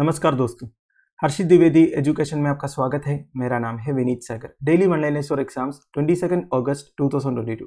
नमस्कार दोस्तों हर्षित द्विवेदी एजुकेशन में आपका स्वागत है मेरा नाम है विनीत सागर डेली मनलाइनेस और एग्जाम्स 22 अगस्त 2022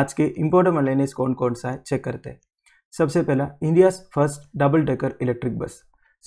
आज के इम्पोर्टेंट मनलाइनेस कौन कौन सा है चेक करते हैं सबसे पहला India first double decker electric bus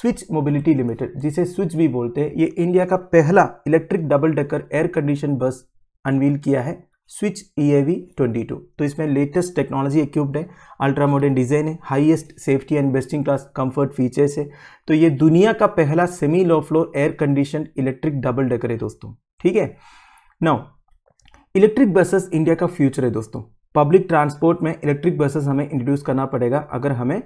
switch mobility limited जिसे स्विच भी बोलते हैं ये इंडिया का पहला electric double decker air condition bus unveil किया है switch E A V twenty two तो इसमें लेटेस्ट टेक्नोलॉजी इक्विप्ड है अल्ट्रा मॉडर्न डिज़ाइन है highest safety and best in class comfort features है तो ये दुनिया का पहला semi low floor air condition electric double decker है दोस्तों ठीक है नाउ इलेक्ट्रिक बसेस इंडिया का फ्यूचर है दोस्तों पब्लिक ट्रांसपोर्ट में इलेक्ट्रिक बसेस हमें इंट्रोड्यूस करना पड़ेगा अगर हमें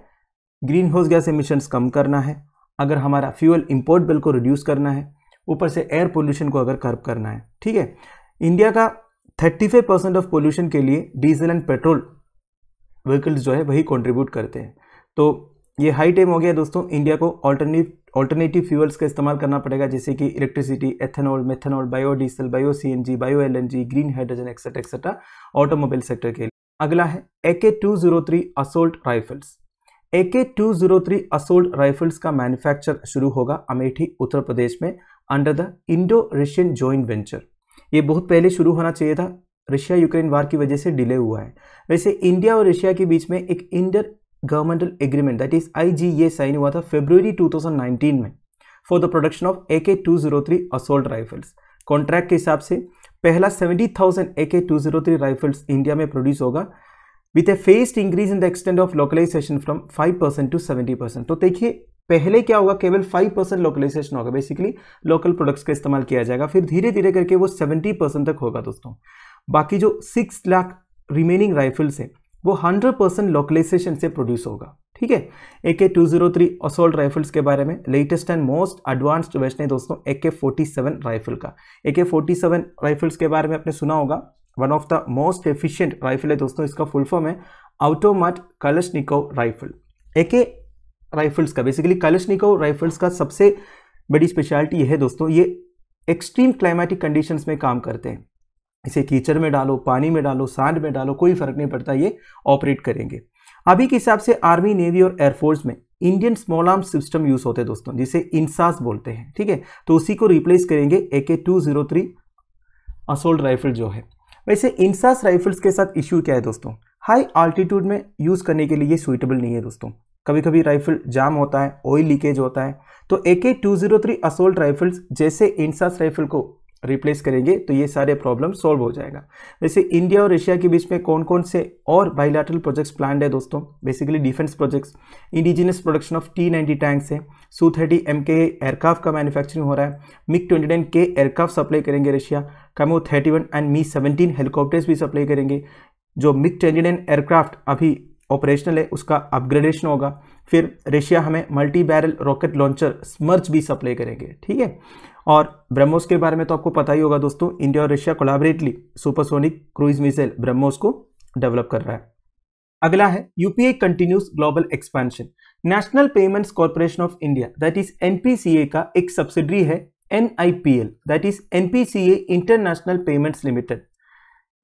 ग्रीन हाउस गैस एमिशंस कम करना है अगर हमारा फ्यूअल इंपोर्ट बिल को रिड्यूस करना है ऊपर से एयर पोल्यूशन को अगर कर्व करना है ठीक है इंडिया का 35 परसेंट ऑफ पोल्यूशन के लिए डीजल एंड पेट्रोल व्हीकल्स जो है वही कंट्रीब्यूट करते हैं तो ये हाई टाइम हो गया दोस्तों इंडिया को ऑल्टरनेट ऑल्टरनेटिव फ्यूल्स का इस्तेमाल करना पड़ेगा जैसे कि electricity ethanol methanol biodiesel bio C N G bio L N G green hydrogen etcetera etcetera automobile sector के लिए अगला है A K two zero three assault rifles A K two zero three assault rifles का manufacture शुरू होगा अमेठी उत्तर प्रदेश में under the Indo Russian joint venture ये बहुत पहले शुरू होना चाहिए था रशिया यूक्रेन वार की वजह से डिले हुआ है वैसे इंडिया और रशिया के बीच में एक inter governmental agreement that is I sign हुआ था फेब्रुवरी टू में for the production of A K two zero three rifles contract के हिसाब से पहला seventy thousand A K two zero three rifles India में प्रोड्यूस होगा with a phased increase in the extent of localization from five percent to seventy percent तो देखिए पहले क्या होगा केवल फाइव परसेंट लोकलाइजेशन होगा बेसिकली लोकल प्रोडक्ट्स का इस्तेमाल किया जाएगा फिर धीरे धीरे करके वो सेवेंटी परसेंट तक होगा दोस्तों बाकी जो सिक्स लाख रिमेनिंग राइफल्स हैं वो हंड्रेड परसेंट लोकलाइजेशन से प्रोड्यूस होगा ठीक है A K two zero three assault rifles के बारे में लेटेस्ट एंड मोस्ट एडवांस्ड वेस्ट है दोस्तों ए के फोर्टी सेवन राइफल का ए के फोर्टी सेवन राइफल्स के बारे में आपने सुना होगा one of the most efficient rifle है दोस्तों इसका फुल फॉर्म है कलश कलशनिकोव राइफल ए के राइफल्स का बेसिकली कलशनिकोव राइफल्स का सबसे बड़ी स्पेशलिटी यह है दोस्तों ये एक्सट्रीम क्लाइमेटिक कंडीशंस में काम करते हैं इसे कीचड़ में डालो पानी में डालो सांड में डालो कोई फर्क नहीं पड़ता ये ऑपरेट करेंगे अभी के हिसाब से आर्मी नेवी और एयरफोर्स में Indian small arm system use होते हैं दोस्तों जिसे इंसास बोलते हैं ठीक है तो उसी को रिप्लेस करेंगे A K two zero three assault rifle जो है वैसे इंसास राइफल्स के साथ इश्यू क्या है दोस्तों हाई आल्टीट्यूड में यूज़ करने के लिए सुइटेबल नहीं है दोस्तों कभी कभी राइफल जाम होता है ऑयल लीकेज होता है तो A K two zero three assault rifles जैसे इंसास राइफल को रिप्लेस करेंगे तो ये सारे प्रॉब्लम सॉल्व हो जाएगा वैसे इंडिया और एशिया के बीच में कौन कौन से और बायोलैटरल प्रोजेक्ट्स प्लान है दोस्तों basically defence projects indigenous production of T ninety tanks है Su thirty M K aircraft का मैन्युफैक्चरिंग हो रहा है MiG twenty nine K aircraft supply करेंगे Russia Kamov thirty one and Mi seventeen helicopters भी supply करेंगे जो मिक ट्वेंटी नाइन एयरक्राफ्ट अभी ऑपरेशनल है उसका अपग्रेडेशन होगा फिर रशिया हमें multi barrel rocket launcher Smerch भी सप्लाई करेंगे ठीक है और ब्रह्मोस के बारे में तो आपको पता ही होगा दोस्तों इंडिया और Russia collaboratively supersonic cruise missile BrahMos को डेवलप कर रहा है अगला है UPI continuous global expansion national payments corporation of India that is NPCI का एक सब्सिडरी है N I P L that is NPCI international payments limited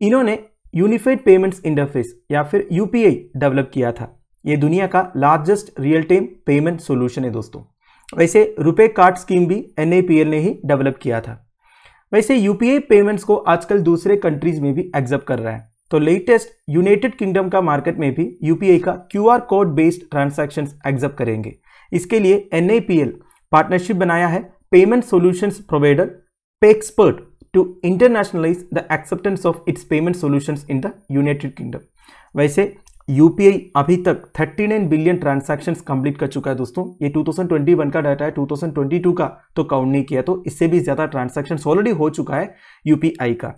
इन्होंने यूनिफाइड पेमेंट्स इंटरफेस या फिर यूपीआई डेवलप किया था ये दुनिया का largest real time payment solution है दोस्तों वैसे रुपए कार्ड स्कीम भी एन ने ही डेवलप किया था वैसे यूपीआई पेमेंट्स को आजकल दूसरे कंट्रीज में भी एक्सेप्ट कर रहा है तो लेटेस्ट यूनाइटेड किंगडम का मार्केट में भी यू का Q code based transaction accept करेंगे इसके लिए एन पार्टनरशिप बनाया है payment solutions provider PayXpert to internationalize the acceptance of its payment solutions in the United Kingdom. वैसे UPI अभी तक 39 बिलियन ट्रांजैक्शंस कंप्लीट कर चुका है दोस्तों ये 2021 का डाटा है 2022 का तो काउंट नहीं किया तो इससे भी ज़्यादा ट्रांजैक्शंस ऑलरेडी हो चुका है UPI का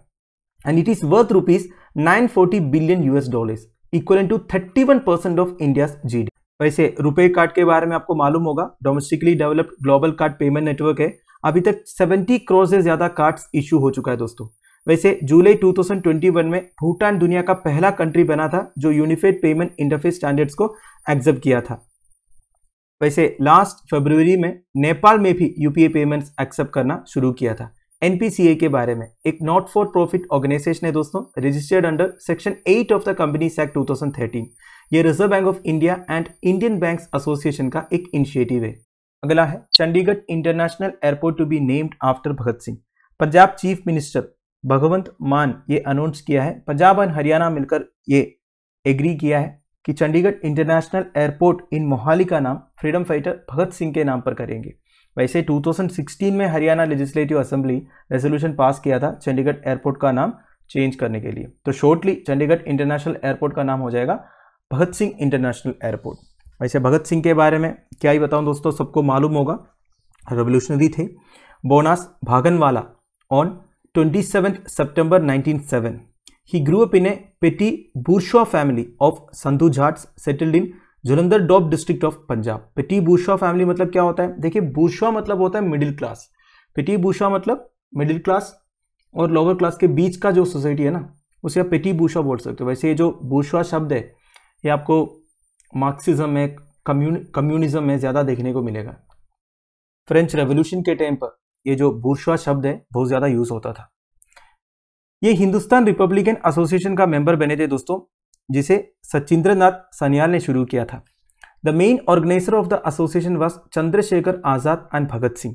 and it is worth rupees 940 billion US dollars equal to 31 percent of India's GD वैसे रुपए कार्ड के बारे में आपको मालूम होगा domestically developed global card payment network है अभी तक 70 करोड़ से ज्यादा कार्ड्स इशू हो चुका है दोस्तों वैसे जुलाई 2021 में भूटान दुनिया का पहला कंट्री बना था जो यूनिफाइड पेमेंट इंटरफेस स्टैंडर्ड्स को एक्सेप्ट किया था वैसे लास्ट फरवरी में नेपाल में भी यूपीए पेमेंट्स एक्सेप्ट करना शुरू किया था एनपीसीए के बारे में एक नॉट फॉर प्रॉफिट ऑर्गेनाइजेशन है दोस्तों registered under section 8 of the company act 2013 ये Reserve Bank of India and Indian Banks Association का एक इनिशिएटिव है अगला है Chandigarh International Airport to be named after Bhagat Singh Punjab chief minister Bhagwant Mann ये अनाउंस किया है पंजाब और हरियाणा मिलकर ये एग्री किया है कि Chandigarh International Airport in Mohali का नाम फ्रीडम फाइटर भगत सिंह के नाम पर करेंगे वैसे 2016 में Haryana legislative assembly resolution pass किया था चंडीगढ़ एयरपोर्ट का नाम चेंज करने के लिए तो शॉर्टली चंडीगढ़ इंटरनेशनल एयरपोर्ट का नाम हो जाएगा भगत सिंह इंटरनेशनल एयरपोर्ट वैसे भगत सिंह के बारे में क्या ही बताऊँ दोस्तों सबको मालूम होगा रेवोल्यूशनरी थे बोनास भागनवाला on twenty seven September seven he grew up in a petty bourgeois family of Sandhu Jats settled in Jalandhar Doab district of Punjab petty bourgeois family मतलब क्या होता है देखिए बुर्शवा मतलब होता है मिडिल क्लास पेटी बूशा मतलब मिडिल क्लास और लोअर क्लास के बीच का जो सोसाइटी है ना उसे आप पेटी बूशा बोल सकते हो वैसे ये जो बूशवा शब्द है ये आपको मार्क्सिज्म में कम्यून कम्युनिज्म में ज़्यादा देखने को मिलेगा फ्रेंच रेवोल्यूशन के टाइम पर ये जो बुर्शवा शब्द है बहुत ज़्यादा यूज़ होता था ये हिंदुस्तान रिपब्लिकन एसोसिएशन का मेंबर बने थे दोस्तों जिसे सचिंद्र नाथ सनियाल ने शुरू किया था the main organiser of the association was Chandrashekhar Azad and Bhagat Singh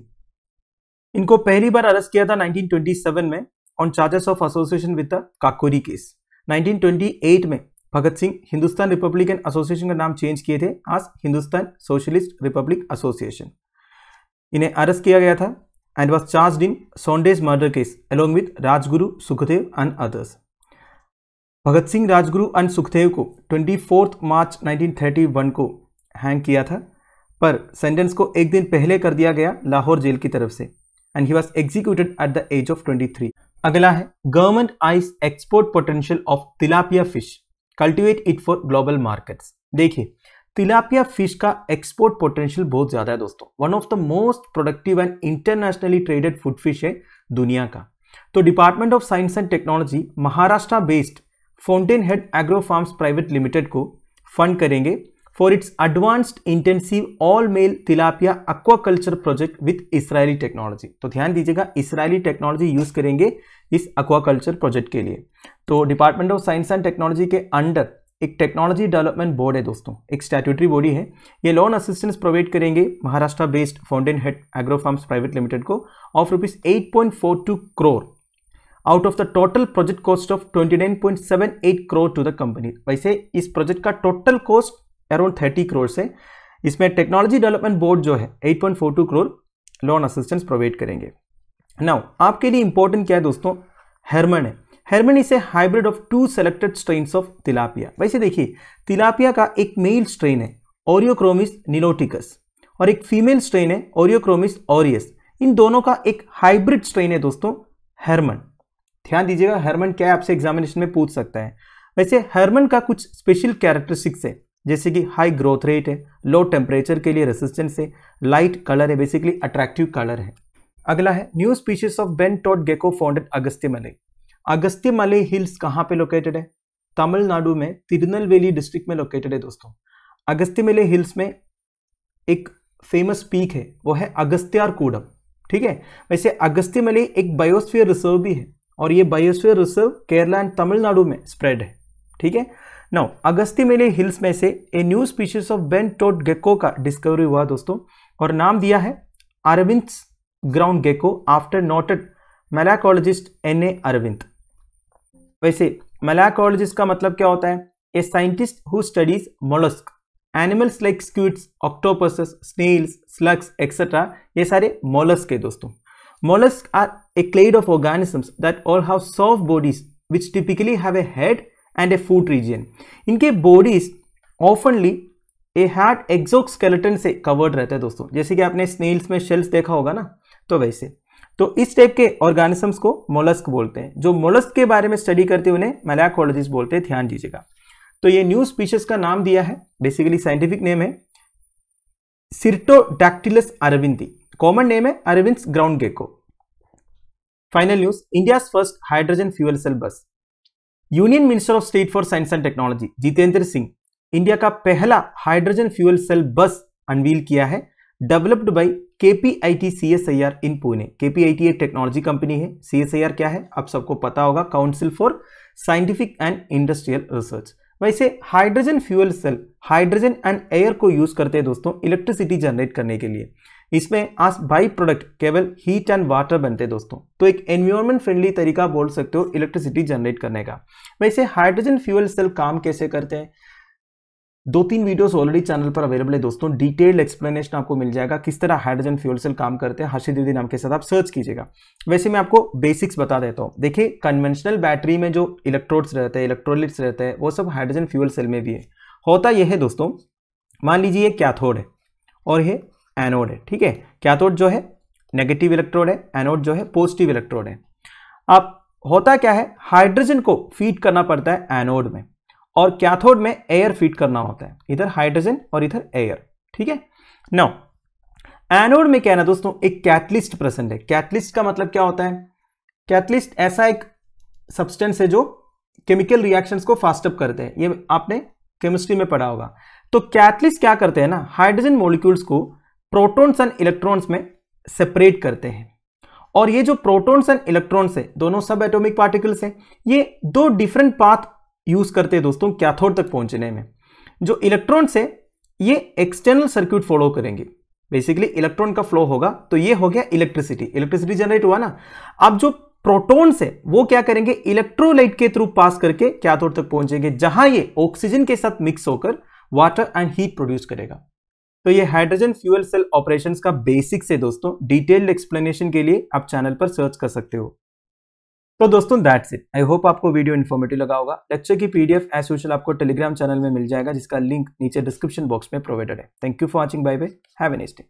इनको पहली बार अरेस्ट किया था 1927 में on charges of association with the Kakori case 1928 में भगत सिंह हिंदुस्तान रिपब्लिकन एसोसिएशन का नाम चेंज किए थे as Hindustan Socialist Republic Association इन्हें अरेस्ट किया गया था and was charge in Saunders murder case along with Rajguru Sukhdev and others Bhagat Singh Rajguru and Sukhdev को ट्वेंटी फोर्थ मार्च 1931 को हैंग किया था पर सेंटेंस को एक दिन पहले कर दिया गया लाहौर जेल की तरफ से and he was executed at the age of 23 अगला है government eyes export potential of tilapia fish cultivate it for global markets देखिए तिलापिया फिश का एक्सपोर्ट पोटेंशियल बहुत ज़्यादा है दोस्तों one of the most productive and internationally traded food fish है दुनिया का तो department of science and technology Maharashtra based fountain head agro farms private limited को फंड करेंगे for its advanced intensive all male tilapia aquaculture project with Israeli technology. तो ध्यान दीजिएगा Israeli technology use करेंगे इस aquaculture प्रोजेक्ट के लिए तो department of science and technology के अंडर एक टेक्नोलॉजी डेवलपमेंट बोर्ड है दोस्तों एक स्टैट्यूटरी बॉडी है ये लोन असिस्टेंस प्रोवाइड करेंगे Maharashtra based fountain head agro farm private limited को of rupees eight point four two crore out of the total project cost of twenty nine point seven eight crore to the company वैसे इस project का total cost around thirty crore से इसमें technology development board जो है eight point four two crore loan assistance provide करेंगे now आपके लिए इंपॉर्टेंट क्या है दोस्तों हेरमन है हेरमन इसे hybrid of two selected strain of tilapia वैसे देखिए तिलापिया का एक मेल स्ट्रेन है ओरियोक्रोमिस निलोटिकस और एक फीमेल स्ट्रेन है ओरियोक्रोमिस ऑरियस इन दोनों का एक हाइब्रिड स्ट्रेन है दोस्तों हेरमन ध्यान दीजिएगा हेरमन क्या आपसे एग्जामिनेशन में पूछ सकता है वैसे हेरमन का कुछ स्पेशल कैरेक्टरिस्टिक्स है जैसे कि हाई ग्रोथ रेट है लो टेम्परेचर के लिए रेसिस्टेंस है लाइट कलर है बेसिकली अट्रैक्टिव कलर है अगला है new species of bent toed gecko founded Agastya Malai Agastya मलई हिल्स कहाँ पे लोकेटेड है तमिलनाडु में तिरुनलवेली डिस्ट्रिक्ट में लोकेटेड है दोस्तों अगस्त्य मलई हिल्स में एक फेमस पीक है वो है अगस्त्यार कूडम ठीक है वैसे अगस्त्य मलई एक बायोस्फीयर रिजर्व भी है और ये biosphere reserve Kerala and Tamil Nadu में स्प्रेड है ठीक है नाउ अगस्ती मेले हिल्स में से a new species of bent toed gecko का डिस्कवरी हुआ दोस्तों और नाम दिया है Arvind ground gecko after noted malacologist N A Arvind वैसे मेलाकोलॉजिस्ट का मतलब क्या होता है a scientist who studies mollusc animals like squids octopus snails slugs etcetera ये सारे मोलस्क है दोस्तों mollusc are a clade of organisms that all have soft bodies which typically have a head and a foot region. इनके bodies ऑफनली a hard exoskeleton से covered रहता है दोस्तों जैसे कि आपने स्नेल्स में शेल्स देखा होगा ना तो वैसे तो इस टाइप के ऑर्गेनिजम्स को मोलस्क बोलते हैं जो मोलस्क के बारे में स्टडी करते उन्हें मैलाकोलॉजिस्ट बोलते हैं ध्यान दीजिएगा तो ये न्यू स्पीशीज का नाम दिया है बेसिकली साइंटिफिक नेम है सिर्टोडैक्टिलस अरविंदी कॉमन नेम है Arvind ground gecko final news India first hydrogen fuel cell bus union minister of state for science and technology Jitendra Singh India का पहला hydrogen fuel cell bus unveil किया है developed by K P I T C S I R in Pune K P I T एक technology company है C S I are क्या है आप सबको पता होगा council for scientific and industrial research वैसे hydrogen fuel cell hydrogen and air को यूज करते हैं दोस्तों इलेक्ट्रिसिटी जनरेट करने के लिए इसमें आज बाई प्रोडक्ट केवल हीट एंड वाटर बनते हैं दोस्तों तो एक एनवायरमेंट फ्रेंडली तरीका बोल सकते हो इलेक्ट्रिसिटी जनरेट करने का वैसे हाइड्रोजन फ्यूल सेल काम कैसे करते हैं दो तीन वीडियोस ऑलरेडी चैनल पर अवेलेबल है दोस्तों डिटेल्ड एक्सप्लेनेशन आपको मिल जाएगा किस तरह हाइड्रोजन फ्यूल सेल काम करते हैं हर्षी दीदी नाम के साथ आप सर्च कीजिएगा वैसे मैं आपको बेसिक्स बता देता हूँ देखिए कन्वेंशनल बैटरी में जो इलेक्ट्रोड्स रहते हैं इलेक्ट्रोलिट्स रहते हैं वो सब हाइड्रोजन फ्यूल सेल में भी है होता यह है दोस्तों मान लीजिए ये कैथोड है और ये एनोड है ठीक है कैथोड जो है नेगेटिव इलेक्ट्रोड है एनोड जो है पॉजिटिव इलेक्ट्रोड है अब होता क्या है हाइड्रोजन को फीड करना पड़ता है एनोड में और कैथोड में एयर फीड करना होता है इधर हाइड्रोजन और इधर एयर ठीक है नौ एनोड में क्या है दोस्तों एक कैटलिस्ट प्रेजेंट है कैटलिस्ट का मतलब क्या होता है कैटलिस्ट ऐसा एक सब्सटेंस है जो केमिकल रिएक्शंस को फास्टअप करते हैं ये आपने केमिस्ट्री में पढ़ा होगा तो कैटलिस्ट क्या करते हैं ना हाइड्रोजन मॉलिक्यूल्स को प्रोटॉन्स एंड इलेक्ट्रॉन्स में सेपरेट करते हैं और ये जो प्रोटॉन्स एंड इलेक्ट्रॉन्स है दोनों सब एटोमिक पार्टिकल्स हैं ये दो डिफरेंट पाथ यूज करते हैं दोस्तों कैथोड तक पहुंचने में जो इलेक्ट्रॉन्स है ये एक्सटर्नल सर्क्यूट फॉलो करेंगे बेसिकली इलेक्ट्रॉन का फ्लो होगा तो ये हो गया इलेक्ट्रिसिटी इलेक्ट्रिसिटी जनरेट हुआ ना अब जो प्रोटॉन्स है वो क्या करेंगे इलेक्ट्रोलाइट के थ्रू पास करके कैथोड तक पहुंचेंगे जहां ये ऑक्सीजन के साथ मिक्स होकर वाटर एंड हीट प्रोड्यूस करेगा तो ये हाइड्रोजन फ्यूल सेल ऑपरेशंस का बेसिक से दोस्तों डिटेल्ड एक्सप्लेनेशन के लिए आप चैनल पर सर्च कर सकते हो तो दोस्तों दैट्स इट आई होप आपको वीडियो इन्फॉर्मेटिव लगा होगा लेक्चर की पीडीएफ एस यूजल आपको टेलीग्राम चैनल में मिल जाएगा जिसका लिंक नीचे डिस्क्रिप्शन बॉक्स में प्रोवाइडेड है thank you for watching bye bye have an next